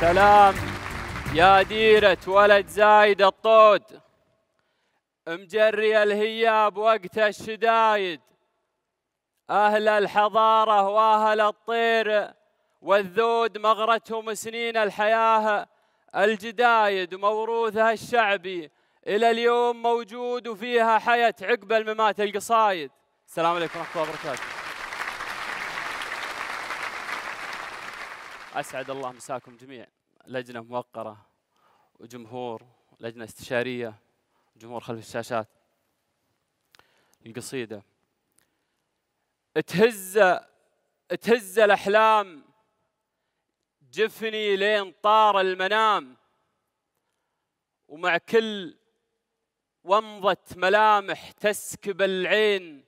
سلام يا ديرة ولد زايد الطود مجري الهياب وقت الشدايد أهل الحضارة وأهل الطير والذود مغرتهم سنين الحياة الجدايد موروثها الشعبي إلى اليوم موجود وفيها حياة عقب الممات القصايد السلام عليكم ورحمة الله وبركاته اسعد الله مساكم جميع لجنه موقره وجمهور لجنه استشاريه جمهور خلف الشاشات القصيده تهز تهز الاحلام جفني لين طار المنام ومع كل ومضة ملامح تسكب العين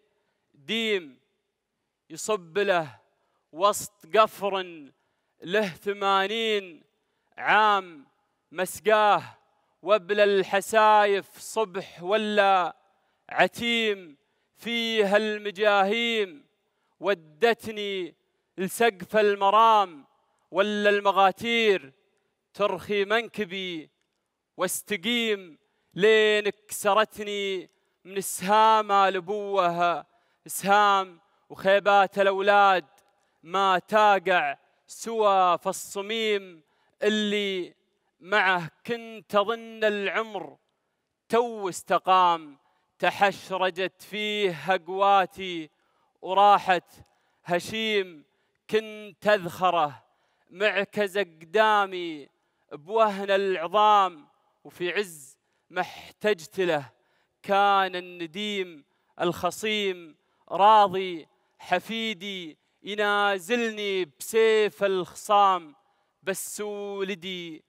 ديم يصب له وسط قفر له ثمانين عام مسقاه وبل الحسايف صبح ولا عتيم فيها المجاهيم ودتني لسقف المرام ولا المغاتير ترخي منكبي واستقيم لين كسرتني من سهامة لبوها سهام وخيبات الأولاد ما تاقع سوى في الصميم اللي معه كنت أظن العمر تو استقام تحشرجت فيه هقواتي وراحت هشيم كنت أذخره معكز قدامي بوهن العظام وفي عز ما احتجت له كان النديم الخصيم راضي حفيدي ينازلني بسيف الخصام بس ولدي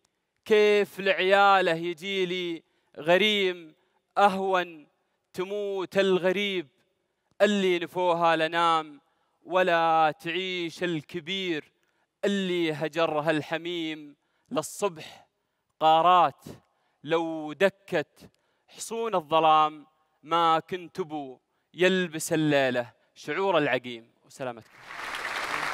كيف لعياله يجيلي غريم أهون تموت الغريب اللي نفوها لنام ولا تعيش الكبير اللي هجرها الحميم للصبح قارات لو دكت حصون الظلام ما كنت بو يلبس الليلة شعور العقيم وسلامتكم